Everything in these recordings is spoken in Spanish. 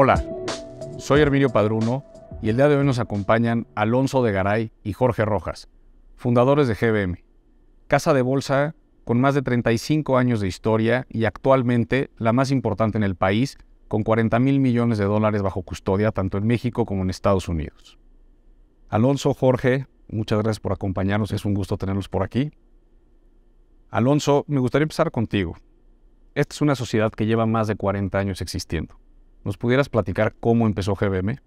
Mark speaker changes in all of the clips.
Speaker 1: Hola, soy Herminio Padruno y el día de hoy nos acompañan Alonso de Garay y Jorge Rojas, fundadores de GBM, casa de bolsa con más de 35 años de historia y actualmente la más importante en el país, con 40 mil millones de dólares bajo custodia tanto en México como en Estados Unidos. Alonso, Jorge, muchas gracias por acompañarnos, es un gusto tenerlos por aquí. Alonso, me gustaría empezar contigo. Esta es una sociedad que lleva más de 40 años existiendo. ¿Nos
Speaker 2: pudieras platicar cómo empezó GBM?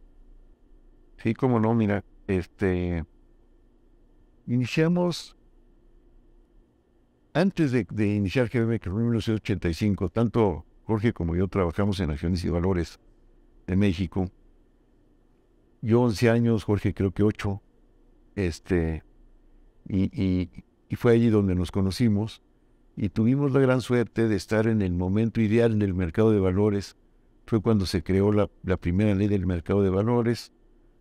Speaker 2: Sí, cómo no, mira, este. Iniciamos. Antes de, iniciar GBM, que fue en 1985, tanto Jorge como yo trabajamos en Acciones y Valores de México. Yo 11 años, Jorge creo que 8. Este. Y, y, y fue allí donde nos conocimos y tuvimos la gran suerte de estar en el momento ideal en el mercado de valores fue cuando se creó la, primera ley del mercado de valores,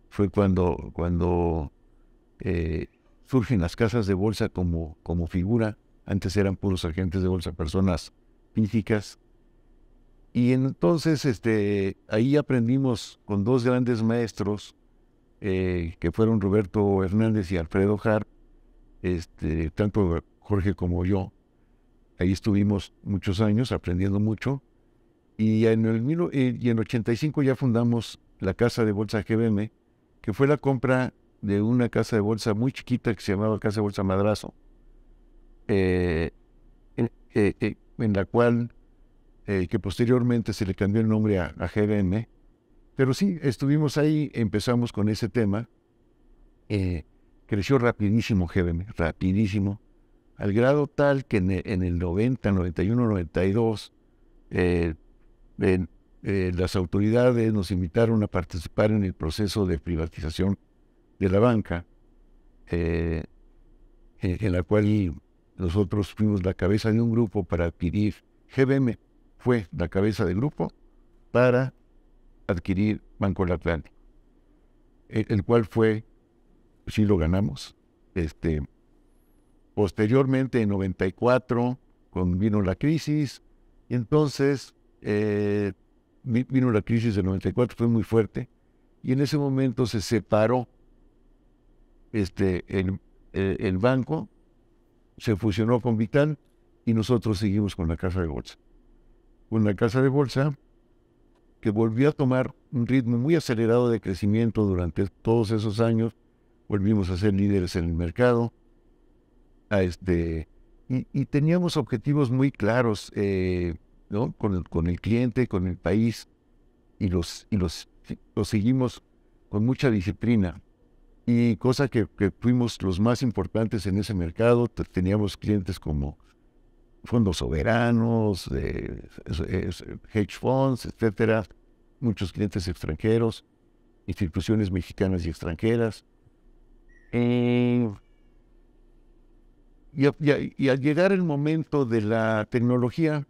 Speaker 2: fue cuando, cuando eh, surgen las casas de bolsa como, como figura. Antes eran puros agentes de bolsa, personas físicas. Y entonces este, ahí aprendimos con dos grandes maestros, eh, que fueron Roberto Hernández y Alfredo Harp, este, tanto Jorge como yo. Ahí estuvimos muchos años aprendiendo mucho. Y en el, eh, en 85 ya fundamos la casa de bolsa GBM, que fue la compra de una casa de bolsa muy chiquita que se llamaba Casa de Bolsa Madrazo, eh, eh, en la cual, que posteriormente se le cambió el nombre a, GBM, pero sí, estuvimos ahí, empezamos con ese tema. creció rapidísimo GBM, rapidísimo, al grado tal que en el, 90, 91, 92, el eh, las autoridades nos invitaron a participar en el proceso de privatización de la banca, eh, en, la cual nosotros fuimos la cabeza de un grupo para adquirir, GBM fue la cabeza del grupo para adquirir Banco del e, el, cual fue, sí lo ganamos, este, posteriormente en 94, cuando vino la crisis, entonces eh, vino la crisis del 94, fue muy fuerte, y en ese momento se separó este, eh, el, banco, se fusionó con Vital y nosotros seguimos con la casa de bolsa. Con la casa de bolsa que volvió a tomar un ritmo muy acelerado de crecimiento durante todos esos años, volvimos a ser líderes en el mercado, este, y, teníamos objetivos muy claros. Eh, con, el cliente, con el país, y los, los, seguimos con mucha disciplina. Y cosa que, que, fuimos los más importantes en ese mercado, teníamos clientes como fondos soberanos, hedge funds, etcétera, muchos clientes extranjeros, instituciones mexicanas y extranjeras. y, y, al llegar el momento de la tecnología,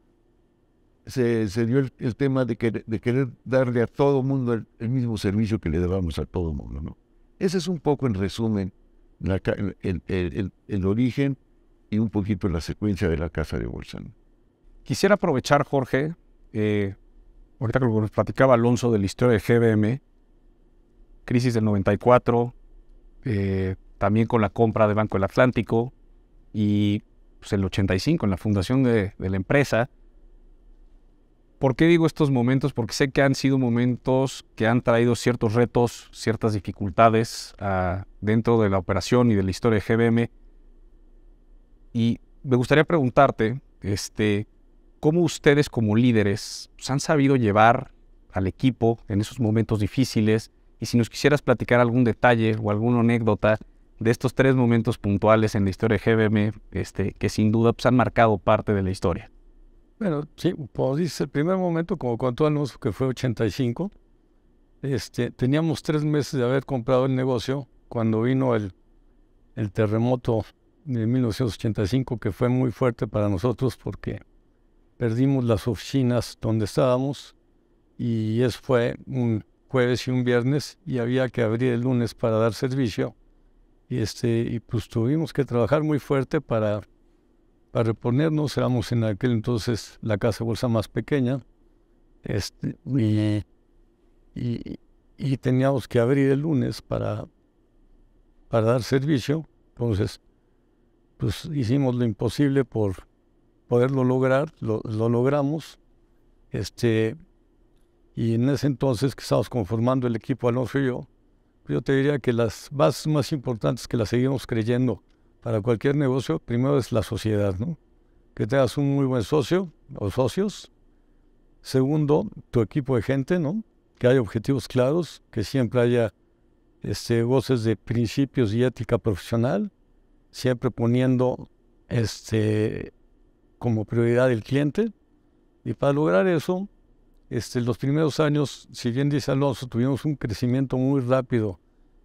Speaker 2: se, dio el, tema de, querer darle a todo mundo el, mismo servicio que le dábamos a todo mundo. ¿no? Ese es un poco, en resumen, el, origen y un poquito la secuencia de la casa de bolsa. Quisiera aprovechar, Jorge, eh, ahorita que nos platicaba Alonso
Speaker 1: de la historia de GBM, crisis del 94, eh, también con la compra de Banco del Atlántico y pues, el 85, en la fundación de, de la empresa, ¿Por qué digo estos momentos? Porque sé que han sido momentos que han traído ciertos retos, ciertas dificultades ah, dentro de la operación y de la historia de GBM. Y me gustaría preguntarte, este, ¿cómo ustedes como líderes pues, han sabido llevar al equipo en esos momentos difíciles? Y si nos quisieras platicar algún detalle o alguna anécdota de estos tres momentos puntuales en la historia de GBM, este, que sin duda pues, han marcado parte de la historia.
Speaker 3: Bueno, sí, pues dice, el primer momento, como contó Alonso, que fue 85, este, teníamos tres meses de haber comprado el negocio cuando vino el, terremoto de 1985, que fue muy fuerte para nosotros porque perdimos las oficinas donde estábamos y eso fue un jueves y un viernes y había que abrir el lunes para dar servicio. Y, este, y pues tuvimos que trabajar muy fuerte para para reponernos. Éramos en aquel entonces la casa bolsa más pequeña este, y, teníamos que abrir el lunes para, para dar servicio. Entonces, pues hicimos lo imposible por poderlo lograr, lo, logramos. Este, y en ese entonces que estábamos conformando el equipo Alonso y yo, yo te diría que las bases más importantes que las seguimos creyendo para cualquier negocio, primero es la sociedad, ¿no? Que tengas un muy buen socio o socios. Segundo, tu equipo de gente, ¿no? Que haya objetivos claros, que siempre haya este, goces de principios y ética profesional, siempre poniendo este, como prioridad el cliente. Y para lograr eso, este, los primeros años, si bien dice Alonso, tuvimos un crecimiento muy rápido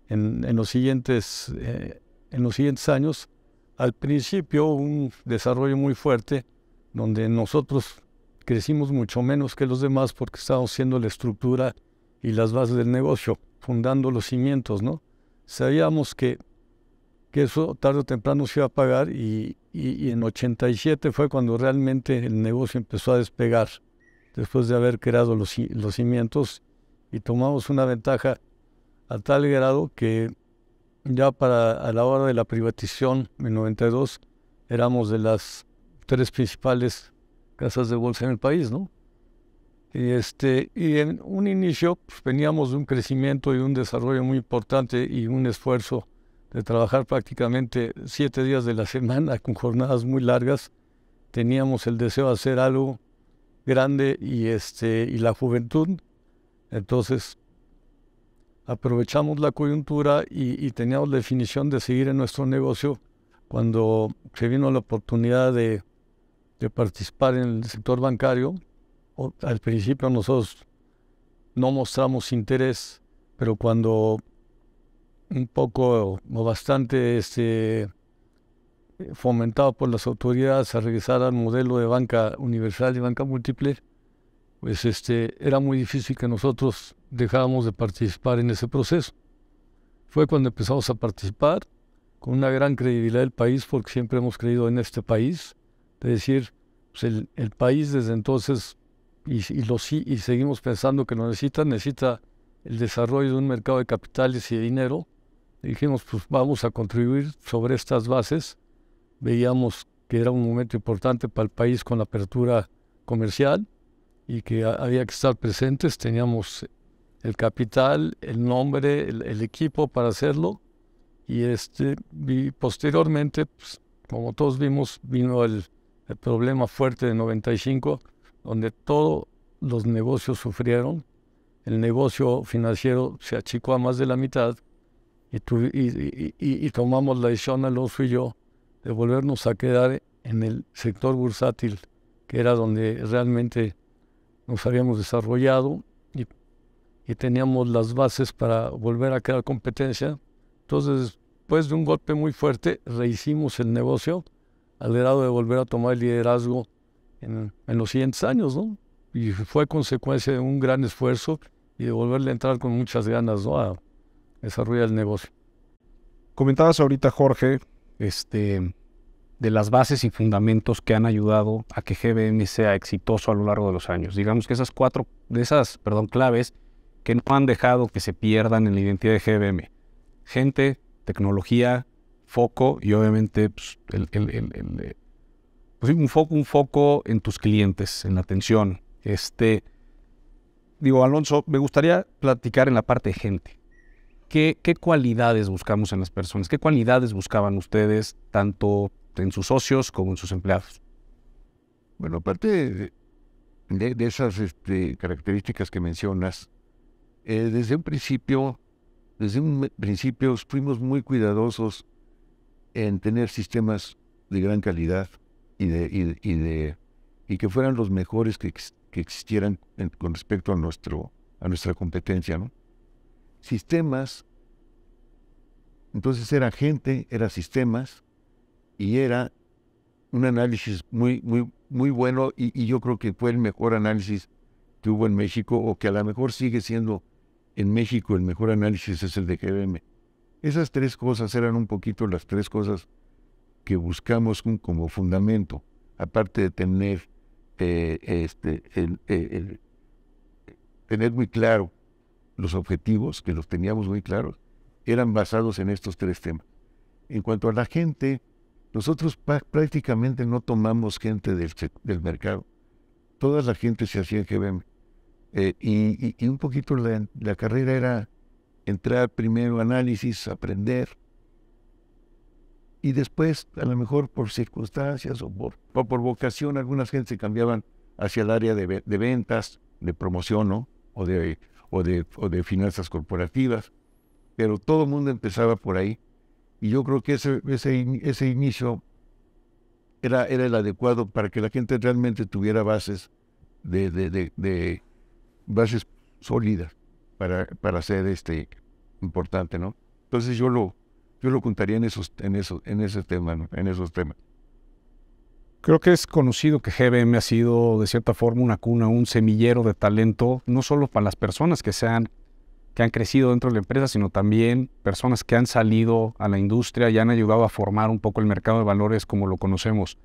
Speaker 3: en, los siguientes eh, en los siguientes años, al principio un desarrollo muy fuerte, donde nosotros crecimos mucho menos que los demás porque estábamos siendo la estructura y las bases del negocio, fundando los cimientos, ¿no? Sabíamos que, que eso tarde o temprano se iba a pagar y, en 87 fue cuando realmente el negocio empezó a despegar, después de haber creado los, los cimientos y tomamos una ventaja a tal grado que ya para a la hora de la privatización en 92 éramos de las tres principales casas de bolsa en el país, ¿no? Y, este, y en un inicio pues, veníamos de un crecimiento y un desarrollo muy importante y un esfuerzo de trabajar prácticamente siete días de la semana con jornadas muy largas. Teníamos el deseo de hacer algo grande y, este, y la juventud. Entonces aprovechamos la coyuntura y, teníamos la definición de seguir en nuestro negocio cuando se vino la oportunidad de, participar en el sector bancario. al principio nosotros no mostramos interés, pero cuando un poco o bastante este, fomentado por las autoridades a regresar al modelo de banca universal y banca múltiple, pues este, era muy difícil que nosotros dejáramos de participar en ese proceso. Fue cuando empezamos a participar con una gran credibilidad del país, porque siempre hemos creído en este país, es decir, pues, el, país desde entonces, y, y, lo, y seguimos pensando que lo necesita, necesita el desarrollo de un mercado de capitales y de dinero. dijimos, pues vamos a contribuir sobre estas bases. Veíamos que era un momento importante para el país con la apertura comercial y que había que estar presentes. Teníamos el capital, el nombre, el, equipo para hacerlo. Y, este, posteriormente, pues, como todos vimos, vino el, problema fuerte de 95, donde todos los negocios sufrieron. El negocio financiero se achicó a más de la mitad y, y tomamos la decisión, Alonso y yo, de volvernos a quedar en el sector bursátil, que era donde realmente nos habíamos desarrollado y, teníamos las bases para volver a crear competencia. Entonces, después de un golpe muy fuerte, rehicimos el negocio al grado de volver a tomar el liderazgo en, en, los siguientes años, ¿no? Y fue consecuencia de un gran esfuerzo y de volverle a entrar con muchas ganas, ¿no? A desarrollar el negocio.
Speaker 1: Comentabas ahorita, Jorge, este, de las bases y fundamentos que han ayudado a que GBM sea exitoso a lo largo de los años. Digamos que esas cuatro, de esas, perdón, claves que no han dejado que se pierdan en la identidad de GBM. Gente, tecnología, foco y obviamente pues, eh, pues un, foco, un foco en tus clientes, en la atención. Este, digo, Alonso, me gustaría platicar en la parte de gente. ¿Qué, ¿Qué cualidades buscamos en las personas? ¿Qué cualidades buscaban ustedes tanto este, en sus socios como en sus empleados.
Speaker 2: Bueno, aparte de, esas este, características que mencionas, eh, desde un principio, desde un principio fuimos muy cuidadosos en tener sistemas de gran calidad y de, de que fueran los mejores que, existieran con respecto a nuestro a nuestra competencia, Sistemas. Entonces era gente, era sistemas y era un análisis muy, muy, muy bueno y, yo creo que fue el mejor análisis que hubo en México o que a lo mejor sigue siendo en México el mejor análisis es el de GBM. Esas tres cosas eran un poquito las tres cosas que buscamos como fundamento, aparte de tener, eh, este, tener muy claro los objetivos, que los teníamos muy claros, eran basados en estos tres temas. En cuanto a la gente, nosotros prácticamente no tomamos gente del, mercado. Toda la gente se hacía GBM. Eh, y, un poquito la, carrera era entrar primero análisis, aprender, y después, a lo mejor por circunstancias o por, por vocación, algunas gente se cambiaban hacia el área de, ventas, de promoción o, o de finanzas corporativas, pero todo el mundo empezaba por ahí y yo creo que ese, ese, inicio era, era el adecuado para que la gente realmente tuviera bases de, bases sólidas para, para ser este importante, ¿no? Entonces yo lo, yo lo contaría en esos, en en ese tema, en esos temas.
Speaker 1: Creo que es conocido que GBM ha sido de cierta forma una cuna, un semillero de talento, no solo para las personas que sean han que han crecido dentro de la empresa, sino también personas que han salido a la industria y han ayudado a formar un poco el mercado de valores como lo conocemos.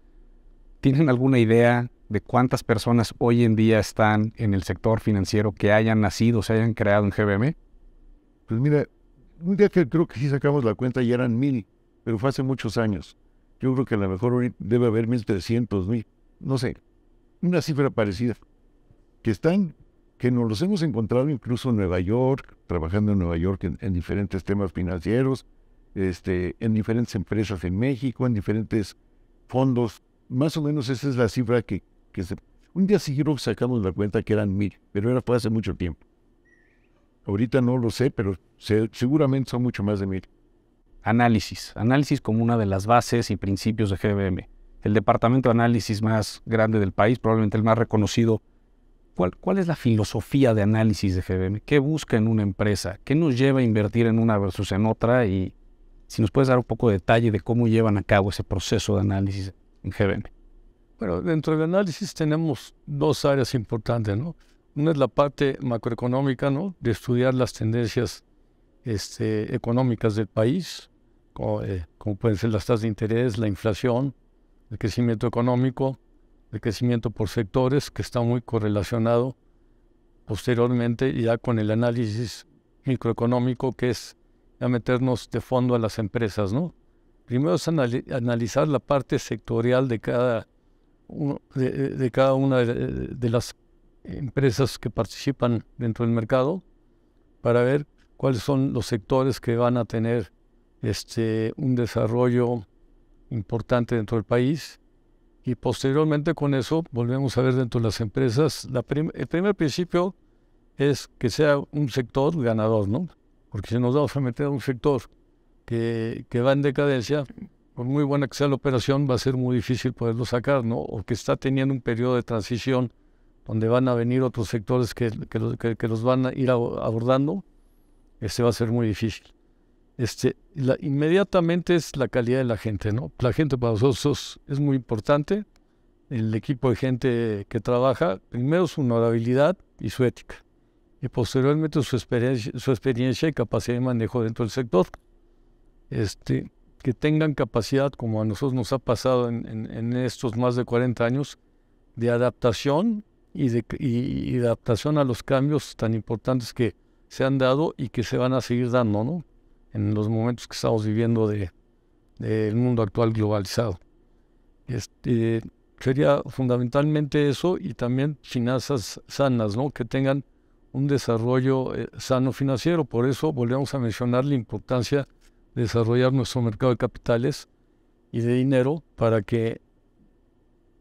Speaker 1: ¿Tienen alguna idea de cuántas personas hoy en día están en el sector financiero que hayan nacido, se hayan
Speaker 2: creado en GBM? Pues mira, un día que creo que sí sacamos la cuenta y eran mil, pero fue hace muchos años. Yo creo que a lo mejor debe haber 1.300, mil, no sé, una cifra parecida, que están, que nos los hemos encontrado incluso en Nueva York, trabajando en Nueva York en, diferentes temas financieros, este, en diferentes empresas en México, en diferentes fondos. Más o menos esa es la cifra que, se... Un día siguieron sacamos la cuenta que eran mil, pero era fue hace mucho tiempo. Ahorita no lo sé, pero seguramente son mucho más de mil. Análisis.
Speaker 1: Análisis como una de las bases y principios de GBM. El departamento de análisis más grande del país, probablemente el más reconocido ¿Cuál, es la filosofía de análisis de GBM? ¿Qué busca en una empresa? ¿Qué nos lleva a invertir en una versus en otra? Y si nos puedes dar un poco de detalle de cómo llevan a cabo ese proceso de análisis en GBM.
Speaker 3: Bueno, dentro del análisis tenemos dos áreas importantes, ¿no? Una es la parte macroeconómica, ¿no? De estudiar las tendencias este, económicas del país, como, eh, como pueden ser las tasas de interés, la inflación, el crecimiento económico, de crecimiento por sectores, que está muy correlacionado posteriormente ya con el análisis microeconómico, que es a meternos de fondo a las empresas, ¿no? Primero es analizar la parte sectorial de cada, de, cada una de, las empresas que participan dentro del mercado para ver cuáles son los sectores que van a tener este, un desarrollo importante dentro del país y posteriormente con eso volvemos a ver dentro de las empresas, el primer principio es que sea un sector ganador, ¿no? Porque si nos vamos a meter a un sector que, va en decadencia, por muy buena que sea la operación, va a ser muy difícil poderlo sacar, ¿no? O que está teniendo un periodo de transición donde van a venir otros sectores que los, van a ir abordando, este va a ser muy difícil. Este, la, inmediatamente es la calidad de la gente, ¿no? La gente para nosotros es muy importante. El equipo de gente que trabaja, primero su honorabilidad y su ética. Y posteriormente su experiencia, su experiencia y capacidad de manejo dentro del sector. Este, que tengan capacidad, como a nosotros nos ha pasado en, estos más de 40 años, de adaptación y de, adaptación a los cambios tan importantes que se han dado y que se van a seguir dando, ¿no? en los momentos que estamos viviendo del de, mundo actual globalizado. Este, sería fundamentalmente eso y también finanzas sanas, ¿no? que tengan un desarrollo eh, sano financiero. Por eso volvemos a mencionar la importancia de desarrollar nuestro mercado de capitales y de dinero para que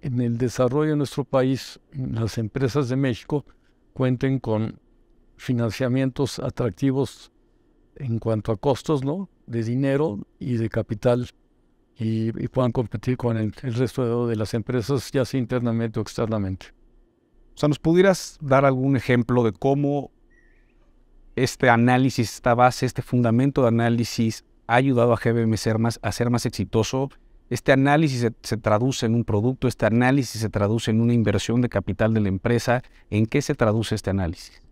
Speaker 3: en el desarrollo de nuestro país las empresas de México cuenten con financiamientos atractivos en cuanto a costos, ¿no? De dinero y de capital y, puedan competir con el, resto de las empresas, ya sea internamente o
Speaker 1: externamente. O sea, ¿nos pudieras dar algún ejemplo de cómo este análisis, esta base, este fundamento de análisis ha ayudado a GBM ser más, a ser más exitoso? Este análisis se, traduce en un producto, este análisis se traduce en una inversión de capital de la empresa. ¿En qué se traduce este análisis?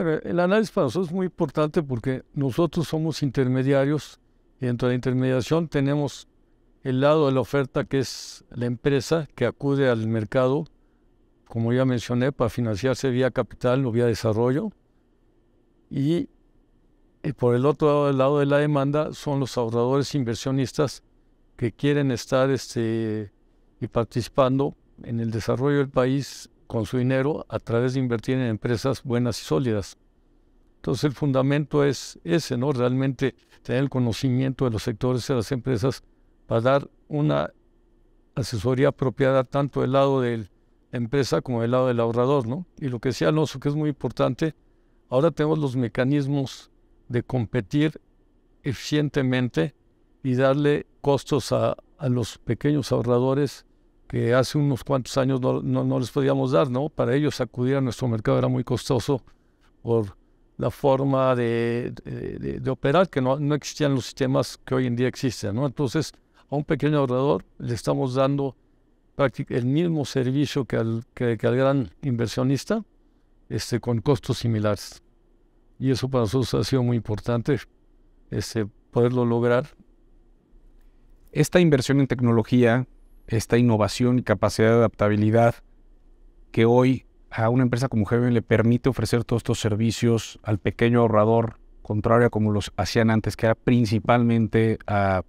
Speaker 3: el análisis para nosotros es muy importante porque nosotros somos intermediarios y dentro de la intermediación tenemos el lado de la oferta que es la empresa que acude al mercado, como ya mencioné, para financiarse vía capital o vía desarrollo. Y, por el otro lado, el lado de la demanda son los ahorradores inversionistas que quieren estar este, y participando en el desarrollo del país con su dinero a través de invertir en empresas buenas y sólidas. Entonces el fundamento es ese, ¿no? Realmente tener el conocimiento de los sectores de las empresas para dar una asesoría apropiada tanto del lado de la empresa como del lado del ahorrador, ¿no? Y lo que decía Alonso, que es muy importante, ahora tenemos los mecanismos de competir eficientemente y darle costos a, a los pequeños ahorradores que hace unos cuantos años no, no, les podíamos dar, ¿no? Para ellos acudir a nuestro mercado era muy costoso por la forma de, de, operar, que no, no, existían los sistemas que hoy en día existen, ¿no? Entonces, a un pequeño ahorrador le estamos dando el mismo servicio que al, que al gran inversionista, este, con costos similares.
Speaker 1: Y eso para nosotros ha sido muy importante, este, poderlo lograr. Esta inversión en tecnología esta innovación y capacidad de adaptabilidad que hoy a una empresa como GBM le permite ofrecer todos estos servicios al pequeño ahorrador, contrario a como los hacían antes, que era principalmente a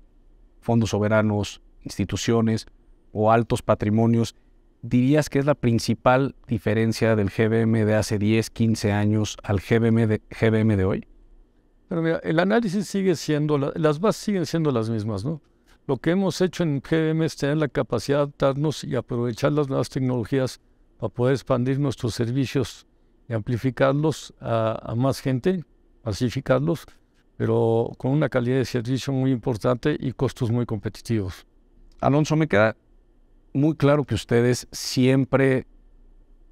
Speaker 1: fondos soberanos, instituciones o altos patrimonios, dirías que es la principal diferencia del GBM de hace 10, 15 años al GBM de, de hoy?
Speaker 3: Pero mira, el análisis sigue siendo, las bases siguen siendo las mismas, ¿no? Lo que hemos hecho en GM es tener la capacidad de adaptarnos y aprovechar las nuevas tecnologías para poder expandir nuestros servicios y amplificarlos a, más gente, pacificarlos, pero con una calidad de servicio muy importante y
Speaker 1: costos muy competitivos. Alonso, me queda muy claro que ustedes siempre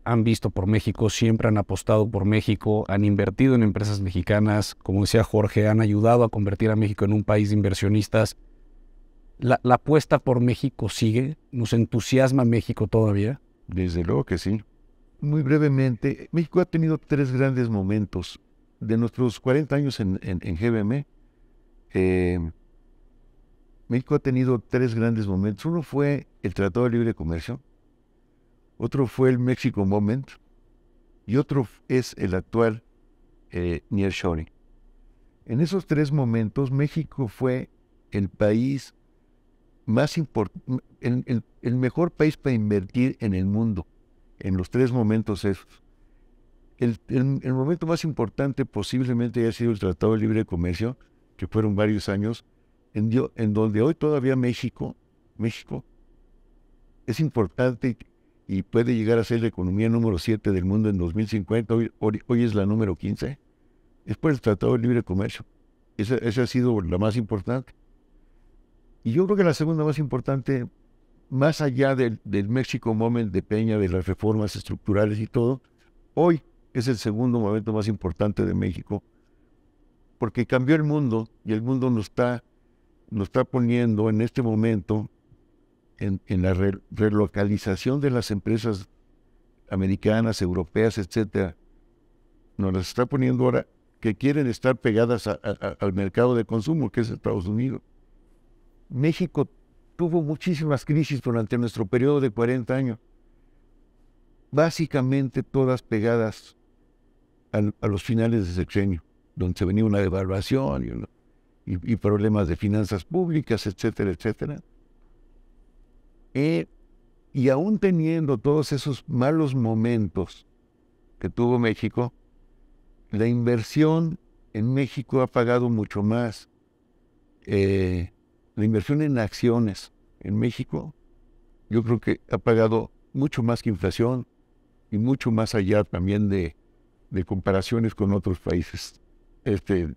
Speaker 1: han visto por México, siempre han apostado por México, han invertido en empresas mexicanas, como decía Jorge, han ayudado a convertir a México en un país de inversionistas la, apuesta por México sigue, nos entusiasma México todavía.
Speaker 2: Desde luego que sí. Muy brevemente, México ha tenido tres grandes momentos. De nuestros 40 años en, en, GBM, eh, México ha tenido tres grandes momentos. Uno fue el Tratado de Libre Comercio, otro fue el México Moment y otro es el actual eh, Nearshoring. En esos tres momentos, México fue el país más el, el, mejor país para invertir en el mundo, en los tres momentos esos. El, el, momento más importante posiblemente haya sido el Tratado de Libre Comercio, que fueron varios años, en, en donde hoy todavía México, México, es importante y puede llegar a ser la economía número 7 del mundo en 2050, hoy, hoy, es la número 15, es por el Tratado de Libre Comercio. Esa, esa ha sido la más importante. Y yo creo que la segunda más importante, más allá del, del México Moment de Peña, de las reformas estructurales y todo, hoy es el segundo momento más importante de México, porque cambió el mundo y el mundo nos está, está poniendo en este momento en, la relocalización de las empresas americanas, europeas, etcétera. Nos las está poniendo ahora que quieren estar pegadas al mercado de consumo, que es Estados Unidos. México tuvo muchísimas crisis durante nuestro periodo de 40 años, básicamente todas pegadas a los finales de ese sexenio, donde se venía una devaluación y, problemas de finanzas públicas, etcétera, etcétera. Eh, y aún teniendo todos esos malos momentos que tuvo México, la inversión en México ha pagado mucho más. Eh, la inversión en acciones en México, yo creo que ha pagado mucho más que inflación y mucho más allá también de, comparaciones con otros países, este,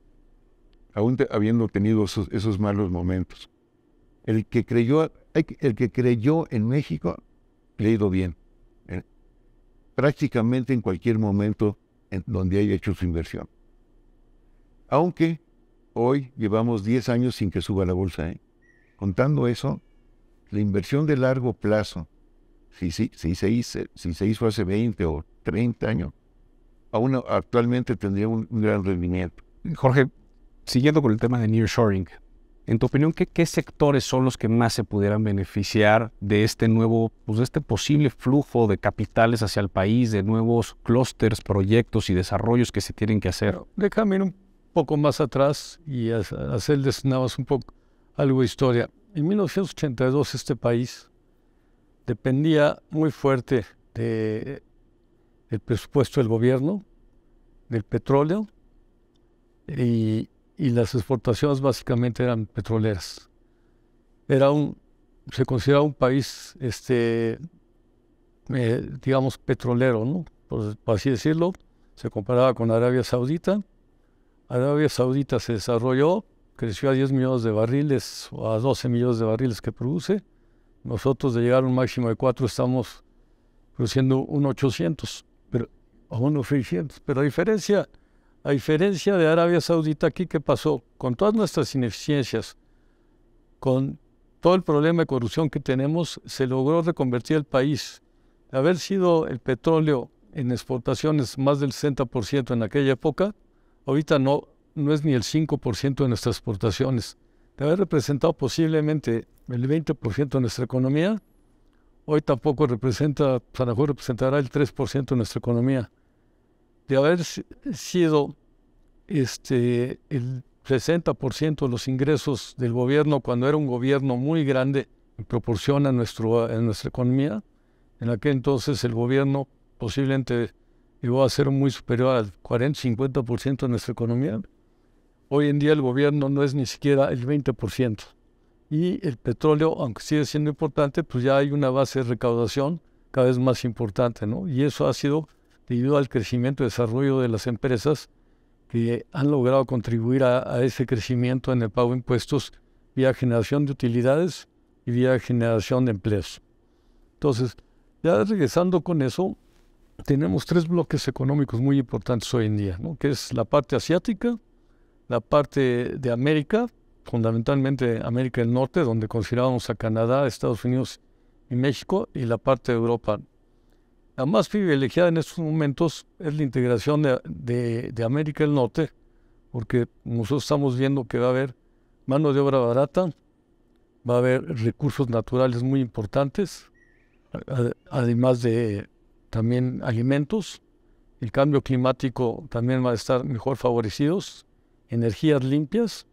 Speaker 2: aún habiendo tenido esos, malos momentos. El que, creyó, el que creyó en México, creído bien. Eh, prácticamente en cualquier momento en donde haya hecho su inversión. Aunque hoy llevamos 10 años sin que suba la bolsa. ¿eh? Contando eso, la inversión de largo plazo, si, se, hizo, hace 20 o 30 años, aún actualmente tendría un, gran rendimiento. Jorge, siguiendo con el tema de nearshoring, en tu opinión, ¿qué, sectores
Speaker 1: son los que más se pudieran beneficiar de este nuevo, pues de este posible flujo de capitales hacia el país, de nuevos clústeres, proyectos y desarrollos que se tienen que hacer?
Speaker 3: Déjame ir un poco más atrás y hacerles nada más un poco algo de historia. En 1982 este país dependía muy fuerte del presupuesto del gobierno, del petróleo y, las exportaciones básicamente eran petroleras. Era un, se consideraba un país, este, eh, digamos, petrolero, ¿no? por así decirlo, se comparaba con Arabia Saudita. Arabia Saudita se desarrolló, creció a 10 millones de barriles o a 12 millones de barriles que produce. Nosotros de llegar a un máximo de 4 estamos produciendo un 800 pero, o un Pero a diferencia, a diferencia de Arabia Saudita, aquí ¿qué pasó con todas nuestras ineficiencias, con todo el problema de corrupción que tenemos, se logró reconvertir el país. haber sido el petróleo en exportaciones más del 60% en aquella época, ahorita no, no es ni el 5% de nuestras exportaciones. De haber representado posiblemente el 20% de nuestra economía, hoy tampoco representa, lo representará el 3% de nuestra economía. De haber sido este, el 60% de los ingresos del gobierno cuando era un gobierno muy grande en proporción a, nuestro, nuestra economía, en la que entonces el gobierno posiblemente iba a ser muy superior al 40-50% de nuestra economía. Hoy en día el gobierno no es ni siquiera el 20%. Y el petróleo, aunque sigue siendo importante, pues ya hay una base de recaudación cada vez más importante, ¿no? Y eso ha sido debido al crecimiento y desarrollo de las empresas que han logrado contribuir a, ese crecimiento en el pago de impuestos vía generación de utilidades y vía generación de empleos. Entonces, ya regresando con eso, tenemos tres bloques económicos muy importantes hoy en día, ¿no? que es la parte asiática, la parte de América, fundamentalmente América del Norte, donde considerábamos a Canadá, Estados Unidos y México, y la parte de Europa. La más privilegiada en estos momentos es la integración de, de, de América del Norte, porque nosotros estamos viendo que va a haber mano de obra barata, va a haber recursos naturales muy importantes, además de también alimentos. El cambio climático también va a estar mejor favorecidos energías limpias,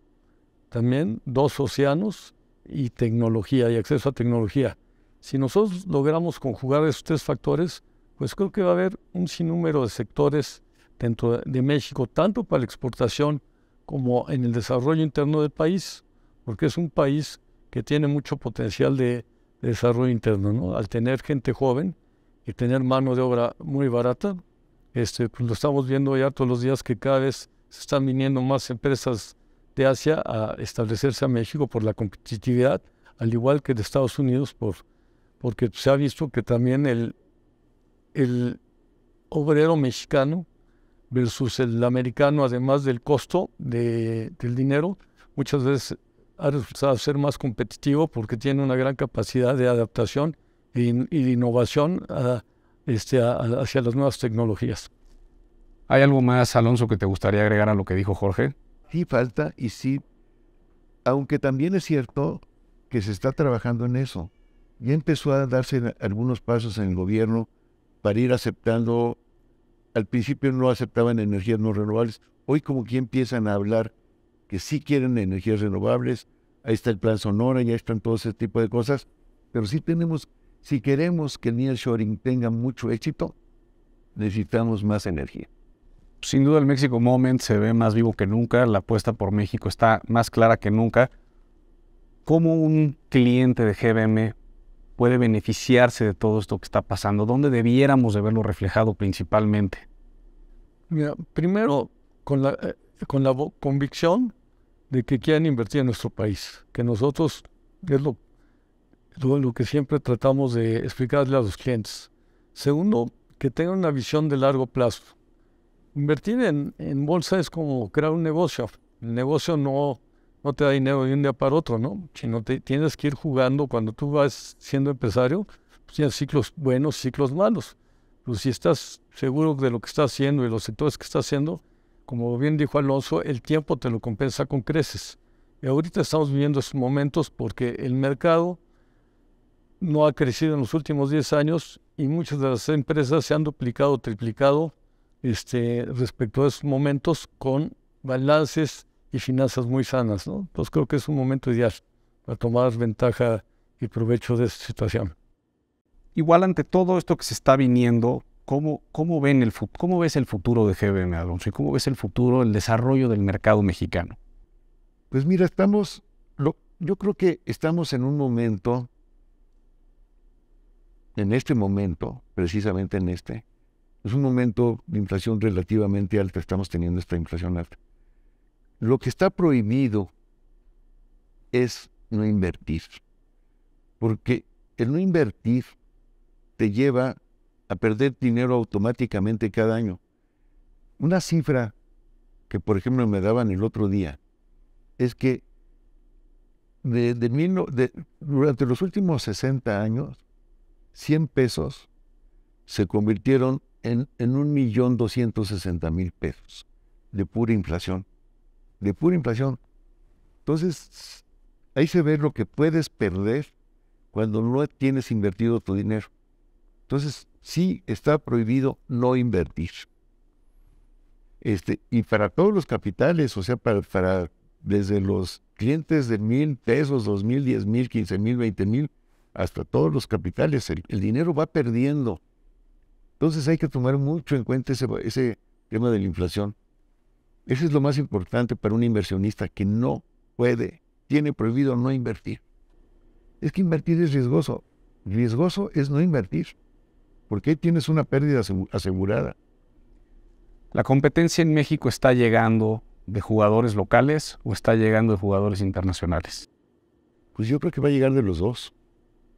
Speaker 3: también dos océanos y tecnología y acceso a tecnología. Si nosotros logramos conjugar esos tres factores, pues creo que va a haber un sinnúmero de sectores dentro de México, tanto para la exportación como en el desarrollo interno del país, porque es un país que tiene mucho potencial de, desarrollo interno. ¿no? Al tener gente joven y tener mano de obra muy barata, este, pues lo estamos viendo ya todos los días que cada vez se están viniendo más empresas de Asia a establecerse a México por la competitividad, al igual que de Estados Unidos, por, porque se ha visto que también el, el obrero mexicano versus el americano, además del costo de, del dinero, muchas veces ha resultado ser más competitivo porque tiene una gran capacidad de adaptación y, de innovación este, hacia las nuevas tecnologías.
Speaker 1: ¿Hay algo más, Alonso, que te gustaría agregar
Speaker 2: a lo que dijo Jorge? Sí, falta y sí. Aunque también es cierto que se está trabajando en eso. Ya empezó a darse algunos pasos en el gobierno para ir aceptando. Al principio no aceptaban energías no renovables. Hoy como que empiezan a hablar que sí quieren energías renovables. Ahí está el plan Sonora, ya están todo ese tipo de cosas. Pero sí tenemos, si queremos que el Shoring tenga mucho éxito, necesitamos más energía sin duda el México Moment se
Speaker 1: ve más vivo que nunca, la apuesta por México está más clara que nunca. ¿Cómo un cliente de GBM puede beneficiarse de todo esto que está pasando? ¿Dónde debiéramos de verlo reflejado principalmente?
Speaker 3: Mira, primero con la, eh, con la convicción de que quieran invertir en nuestro país, que nosotros es lo, lo que siempre tratamos de explicarle a los clientes. Segundo, que tengan una visión de largo plazo Invertir en, bolsa es como crear un negocio. El negocio no, no te da dinero de un día para otro, ¿no? Sino te, tienes que ir jugando. Cuando tú vas siendo empresario, pues, tienes ciclos buenos, ciclos malos. Pues si estás seguro de lo que estás haciendo y los sectores que estás haciendo, como bien dijo Alonso, el tiempo te lo compensa con creces. Y ahorita estamos viviendo esos momentos porque el mercado no ha crecido en los últimos 10 años y muchas de las empresas se han duplicado, triplicado este, respecto a esos momentos con balances y finanzas muy sanas. ¿no? Entonces creo que es un momento ideal para tomar
Speaker 1: ventaja y provecho de esta situación. Igual ante todo esto que se está viniendo, ¿cómo, cómo, ven el, cómo ves el futuro de GBM, Alonso? cómo ves el futuro, el desarrollo del mercado mexicano? Pues mira, estamos,
Speaker 2: yo creo que estamos en un momento, en este momento, precisamente en este, es un momento de inflación relativamente alta, estamos teniendo esta inflación alta. Lo que está prohibido es no invertir, porque el no invertir te lleva a perder dinero automáticamente cada año. Una cifra que, por ejemplo, me daban el otro día es que durante los últimos 60 años, 100 pesos se convirtieron en, sesenta 1.260.000 pesos de pura inflación. De pura inflación. Entonces, ahí se ve lo que puedes perder cuando no tienes invertido tu dinero. Entonces, sí está prohibido no invertir. Este, y para todos los capitales, o sea, para, para desde los clientes de mil pesos, dos mil, diez mil, quince mil, veinte mil, hasta todos los capitales, el dinero va perdiendo entonces hay que tomar mucho en cuenta ese, tema de la inflación. Eso es lo más importante para un inversionista que no puede, tiene prohibido no invertir. Es que invertir es riesgoso. Riesgoso es no invertir, porque tienes una pérdida asegurada. ¿La competencia en México está llegando de jugadores locales o está llegando de jugadores internacionales? Pues yo creo que va a llegar de los dos.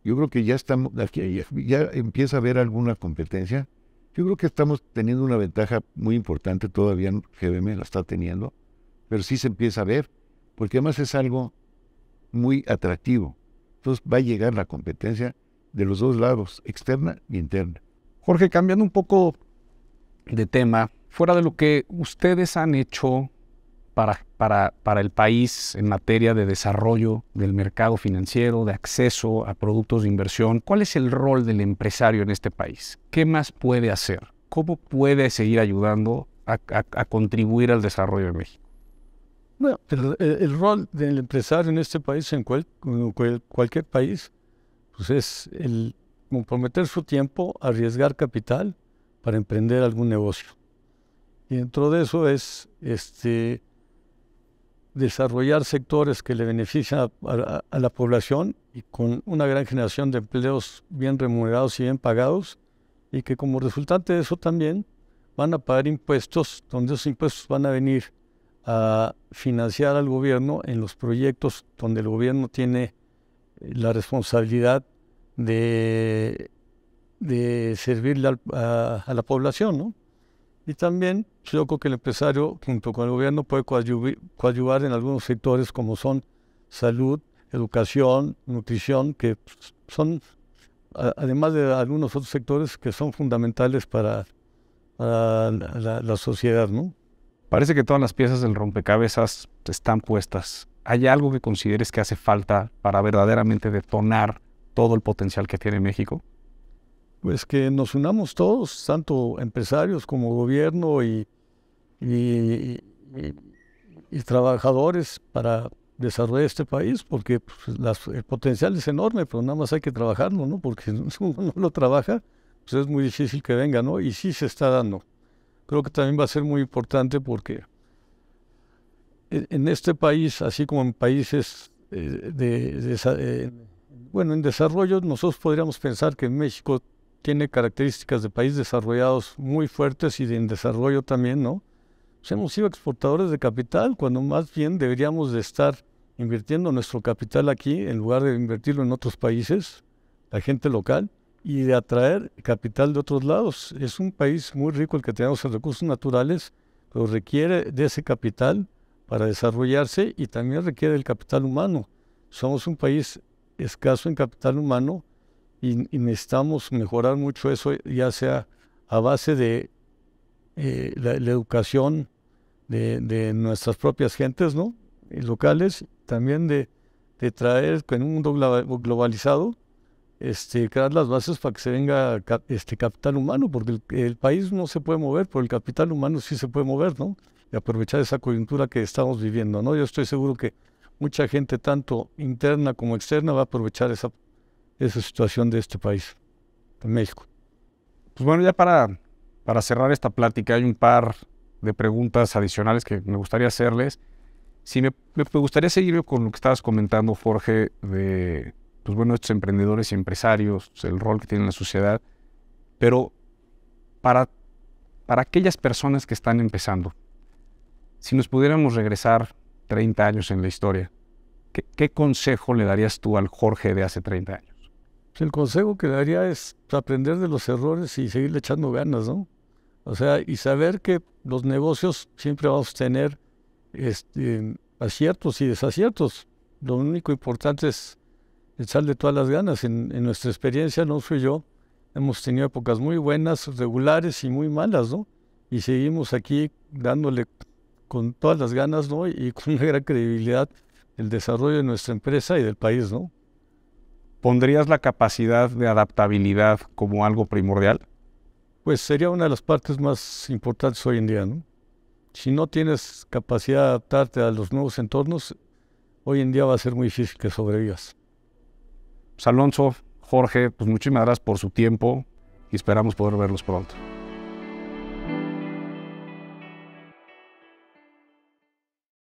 Speaker 2: Yo creo que ya estamos, aquí, ya empieza a haber alguna competencia. Yo creo que estamos teniendo una ventaja muy importante, todavía GBM la está teniendo, pero sí se empieza a ver, porque además es algo muy atractivo. Entonces va a llegar la competencia de los dos lados, externa y interna. Jorge, cambiando un poco de tema, fuera de lo que ustedes han hecho
Speaker 1: para, para, para el país en materia de desarrollo del mercado financiero, de acceso a productos de inversión. ¿Cuál es el rol del empresario en este país? ¿Qué más puede hacer? ¿Cómo puede seguir ayudando a, a, contribuir al desarrollo de México?
Speaker 3: Bueno, el, rol del empresario en este país, en, cual, cualquier país, pues es el comprometer su tiempo, arriesgar capital para emprender algún negocio. Y dentro de eso es este, desarrollar sectores que le benefician a, la población y con una gran generación de empleos bien remunerados y bien pagados y que como resultante de eso también van a pagar impuestos, donde esos impuestos van a venir a financiar al gobierno en los proyectos donde el gobierno tiene eh, la responsabilidad de, de servirle a, a, la población, ¿no? Y también yo creo que el empresario, junto con el gobierno, puede coadyuvar en algunos sectores como son salud, educación, nutrición, que son, además de algunos otros sectores, que son
Speaker 1: fundamentales para, la, la sociedad, ¿no? Parece que todas las piezas del rompecabezas están puestas. ¿Hay algo que consideres que hace falta para verdaderamente detonar todo el potencial que tiene México?
Speaker 3: pues que nos unamos todos, tanto empresarios como gobierno y, y, trabajadores para desarrollar este país, porque pues, el potencial es enorme, pero nada más hay que trabajarlo, ¿no? Porque si uno no lo trabaja, pues es muy difícil que venga, ¿no? Y sí se está dando. Creo que también va a ser muy importante porque en este país, así como en países eh, de, eh, bueno, en desarrollo, nosotros podríamos pensar que en México tiene características de países desarrollados muy fuertes y en desarrollo también, ¿no? hemos sido exportadores de capital, cuando más bien deberíamos de estar invirtiendo nuestro capital aquí en lugar de invertirlo en otros países, la gente local, y de atraer capital de otros lados. Es un país muy rico el que tenemos en recursos naturales, pero requiere de ese capital para desarrollarse y también requiere el capital humano. Somos un país escaso en capital humano y, necesitamos mejorar mucho eso, ya sea a base de eh, la, educación de, nuestras propias gentes, ¿no? locales, también de, traer en un mundo globalizado, este, crear las bases para que se venga este capital humano, porque el, el, país no se puede mover, pero el capital humano sí se puede mover, ¿no? Y aprovechar esa coyuntura que estamos viviendo, ¿no? Yo estoy seguro que mucha gente, tanto interna como externa,
Speaker 1: va a aprovechar esa esa situación de este país, de México. Pues bueno, ya para, para cerrar esta plática hay un par de preguntas adicionales que me gustaría hacerles. Si me, gustaría seguir con lo que estabas comentando, Jorge, de pues bueno, estos emprendedores y empresarios, el rol que tienen en la sociedad, pero para, para aquellas personas que están empezando, si nos pudiéramos regresar 30 años en la historia, qué consejo le darías tú al Jorge de hace 30 años?
Speaker 3: El consejo que daría es aprender de los errores y seguirle echando ganas, ¿no? O sea, y saber que los negocios siempre vamos a tener este, aciertos y desaciertos. Lo único importante es echarle todas las ganas. En, en nuestra experiencia, no soy yo, hemos tenido épocas muy buenas, regulares y muy malas, ¿no? Y seguimos aquí dándole con todas las ganas, ¿no? Y con una gran credibilidad el desarrollo de nuestra empresa y del país, ¿no?
Speaker 1: ¿Pondrías la capacidad de adaptabilidad como algo primordial? Pues sería una de las partes más importantes hoy en día, ¿no? Si no tienes
Speaker 3: capacidad de adaptarte a los nuevos entornos, hoy en día va a ser muy difícil que sobrevivas.
Speaker 1: Salonso, pues, Jorge, pues muchísimas gracias por su tiempo y esperamos poder verlos pronto.